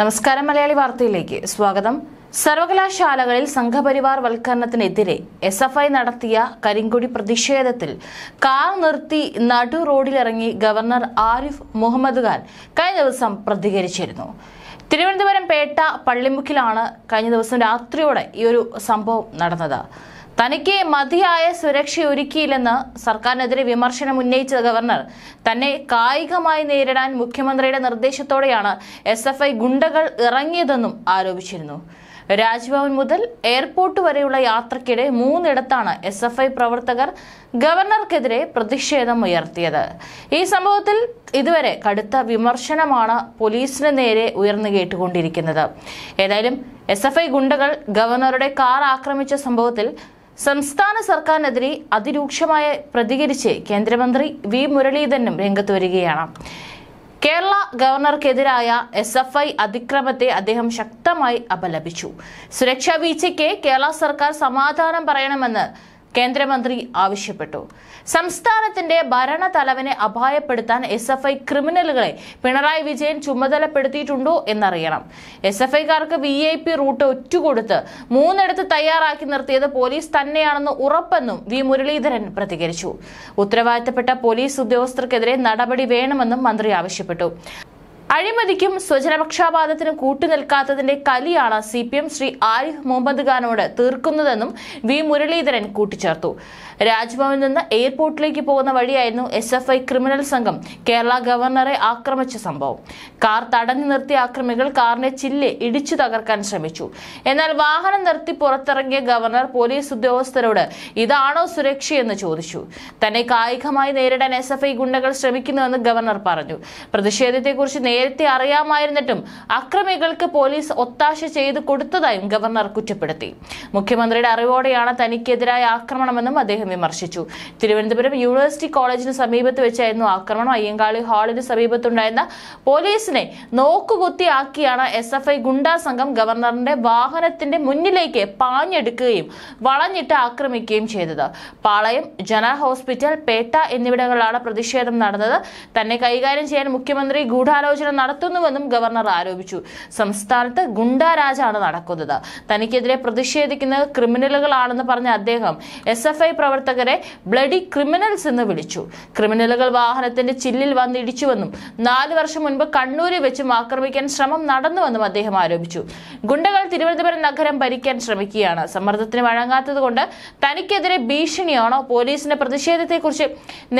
നമസ്കാരം മലയാളി വാർത്തയിലേക്ക് സ്വാഗതം സർവകലാശാലകളിൽ സംഘപരിവാർ വൽക്കരണത്തിനെതിരെ എസ് എഫ് ഐ നടത്തിയ കരിങ്കൊടി പ്രതിഷേധത്തിൽ കാർ നിർത്തി നടു റോഡിലിറങ്ങി ഗവർണർ ആരിഫ് മുഹമ്മദ് ഖാൻ കഴിഞ്ഞ ദിവസം പ്രതികരിച്ചിരുന്നു തിരുവനന്തപുരം പേട്ട പള്ളിമുക്കിലാണ് കഴിഞ്ഞ ദിവസം രാത്രിയോടെ ഈ ഒരു സംഭവം നടന്നത് തനിക്ക് മതിയായ സുരക്ഷയൊരുക്കിയില്ലെന്ന് സർക്കാരിനെതിരെ വിമർശനം ഉന്നയിച്ച ഗവർണർ തന്നെ കായികമായി നേരിടാൻ മുഖ്യമന്ത്രിയുടെ നിർദ്ദേശത്തോടെയാണ് എസ് എഫ് ഐ ഗുണ്ടകൾ ഇറങ്ങിയതെന്നും ആരോപിച്ചിരുന്നു രാജ്ഭവൻ മുതൽ എയർപോർട്ട് വരെയുള്ള യാത്രക്കിടെ മൂന്നിടത്താണ് എസ് എഫ് ഐ പ്രവർത്തകർ ഗവർണർക്കെതിരെ പ്രതിഷേധം ഉയർത്തിയത് ഈ സംഭവത്തിൽ ഇതുവരെ കടുത്ത വിമർശനമാണ് പോലീസിന് നേരെ ഉയർന്നു കേട്ടുകൊണ്ടിരിക്കുന്നത് ഏതായാലും എസ് ഗുണ്ടകൾ ഗവർണറുടെ കാർ ആക്രമിച്ച സംഭവത്തിൽ സംസ്ഥാന സർക്കാരിനെതിരെ അതിരൂക്ഷമായ പ്രതികരിച്ച് കേന്ദ്രമന്ത്രി വി മുരളീധരനും രംഗത്ത് വരികയാണ് കേരള ഗവർണർക്കെതിരായ എസ് എഫ് ഐ അതിക്രമത്തെ അദ്ദേഹം ശക്തമായി അപലപിച്ചു സുരക്ഷാ വീഴ്ചയ്ക്ക് കേരള സർക്കാർ സമാധാനം പറയണമെന്ന് കേന്ദ്രമന്ത്രി ആവശ്യപ്പെട്ടു സംസ്ഥാനത്തിന്റെ ഭരണ തലവനെ അപായപ്പെടുത്താൻ എസ് എഫ് ഐ ക്രിമിനലുകളെ പിണറായി വിജയൻ ചുമതലപ്പെടുത്തിയിട്ടുണ്ടോ എന്നറിയണം എസ് എഫ് ഐക്കാർക്ക് വി ഐ പി റൂട്ട് ഒറ്റുകൊടുത്ത് മൂന്നിടത്ത് തയ്യാറാക്കി നിർത്തിയത് പോലീസ് തന്നെയാണെന്ന് ഉറപ്പെന്നും വി മുരളീധരൻ പ്രതികരിച്ചു ഉത്തരവാദിത്തപ്പെട്ട പോലീസ് ഉദ്യോഗസ്ഥർക്കെതിരെ നടപടി വേണമെന്നും മന്ത്രി ആവശ്യപ്പെട്ടു അഴിമതിക്കും സ്വജനപക്ഷാപാതത്തിനും കൂട്ടുനിൽക്കാത്തതിന്റെ കലിയാണ് C P M Shri Arif Mohammad ഖാനോട് തീർക്കുന്നതെന്നും വി മുരളീധരൻ കൂട്ടിച്ചേർത്തു രാജ്ഭവനിൽ നിന്ന് എയർപോർട്ടിലേക്ക് പോകുന്ന വഴിയായിരുന്നു എസ് എഫ് ഐ ക്രിമിനൽ സംഘം കേരള ഗവർണറെ ആക്രമിച്ച സംഭവം കാർ തടഞ്ഞു നിർത്തിയ ആക്രമികൾ കാറിനെ ചില്ലെ ഇടിച്ചു തകർക്കാൻ ശ്രമിച്ചു എന്നാൽ വാഹനം നിർത്തി പുറത്തിറങ്ങിയ ഗവർണർ പോലീസ് ഉദ്യോഗസ്ഥരോട് ഇതാണോ സുരക്ഷയെന്ന് ചോദിച്ചു തന്നെ കായികമായി നേരിടാൻ എസ് എഫ് ഐ ഗുണ്ടകൾ ശ്രമിക്കുന്നുവെന്ന് ഗവർണർ പറഞ്ഞു പ്രതിഷേധത്തെക്കുറിച്ച് നേരത്തെ അറിയാമായിരുന്നിട്ടും അക്രമികൾക്ക് പോലീസ് ഒത്താശ ചെയ്തു കൊടുത്തതായും ഗവർണർ കുറ്റപ്പെടുത്തി മുഖ്യമന്ത്രിയുടെ അറിവോടെയാണ് തനിക്കെതിരായ ആക്രമണമെന്നും അദ്ദേഹം വിമർശിച്ചു തിരുവനന്തപുരം യൂണിവേഴ്സിറ്റി കോളേജിന് സമീപത്ത് വെച്ചായിരുന്നു ആക്രമണം അയ്യങ്കാളി ഹാളിന് സമീപത്തുണ്ടായിരുന്ന പോലീസിനെ നോക്കുകുത്തിയാക്കിയാണ് എസ് എഫ് ഐ ഗുണ്ടാ സംഘം ഗവർണറിന്റെ വാഹനത്തിന്റെ മുന്നിലേക്ക് പാഞ്ഞെടുക്കുകയും വളഞ്ഞിട്ട് ആക്രമിക്കുകയും ചെയ്തത് പാളയം ജനറൽ ഹോസ്പിറ്റൽ പേട്ട എന്നിവിടങ്ങളിലാണ് പ്രതിഷേധം നടന്നത് തന്നെ കൈകാര്യം ചെയ്യാൻ മുഖ്യമന്ത്രി ഗൂഢാലോചന ആലോചന നടത്തുന്നുവെന്നും ഗവർണർ ആരോപിച്ചു സംസ്ഥാനത്ത് ഗുണ്ടാരാജാണ് നടക്കുന്നത് തനിക്കെതിരെ പ്രതിഷേധിക്കുന്നത് ക്രിമിനലുകളാണെന്ന് പറഞ്ഞ അദ്ദേഹം എസ് എഫ് ഐ പ്രവർത്തകരെ ബ്ലഡി ക്രിമിനൽസ് എന്ന് വിളിച്ചു ക്രിമിനലുകൾ വാഹനത്തിന്റെ ചില്ലിൽ വന്നിടിച്ചുവെന്നും നാല് വർഷം മുൻപ് കണ്ണൂരിൽ വെച്ചും ആക്രമിക്കാൻ ശ്രമം നടന്നുവെന്നും അദ്ദേഹം ആരോപിച്ചു ഗുണ്ടകൾ തിരുവനന്തപുരം നഗരം ഭരിക്കാൻ ശ്രമിക്കുകയാണ് സമ്മർദ്ദത്തിന് വഴങ്ങാത്തതുകൊണ്ട് തനിക്കെതിരെ ഭീഷണിയാണോ പോലീസിന്റെ പ്രതിഷേധത്തെക്കുറിച്ച്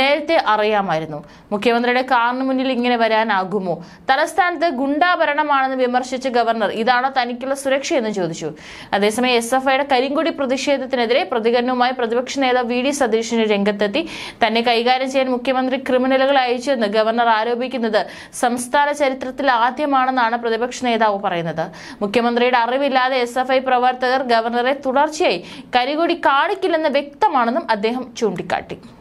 നേരത്തെ അറിയാമായിരുന്നു മുഖ്യമന്ത്രിയുടെ കാറിന് മുന്നിൽ ഇങ്ങനെ വരാനാകുമോ തലസ്ഥാനത്ത് ഗുണ്ടാഭരണമാണെന്ന് വിമർശിച്ച ഗവർണർ ഇതാണോ തനിക്കുള്ള സുരക്ഷയെന്ന് ചോദിച്ചു അതേസമയം എസ് എഫ് ഐയുടെ കരിങ്കൊടി പ്രതിഷേധത്തിനെതിരെ പ്രതികരണവുമായി പ്രതിപക്ഷ നേതാവ് വി ഡി സതീശന് രംഗത്തെത്തി തന്നെ കൈകാര്യം ചെയ്യാൻ മുഖ്യമന്ത്രി ക്രിമിനലുകൾ അയച്ചുവെന്ന് ഗവർണർ ആരോപിക്കുന്നത് സംസ്ഥാന ചരിത്രത്തിൽ ആദ്യമാണെന്നാണ് പ്രതിപക്ഷ നേതാവ് പറയുന്നത് മുഖ്യമന്ത്രിയുടെ അറിവില്ലാതെ എസ് എഫ് ഐ പ്രവർത്തകർ ഗവർണറെ തുടർച്ചയായി കരികൊടി കാണിക്കില്ലെന്ന് വ്യക്തമാണെന്നും അദ്ദേഹം ചൂണ്ടിക്കാട്ടി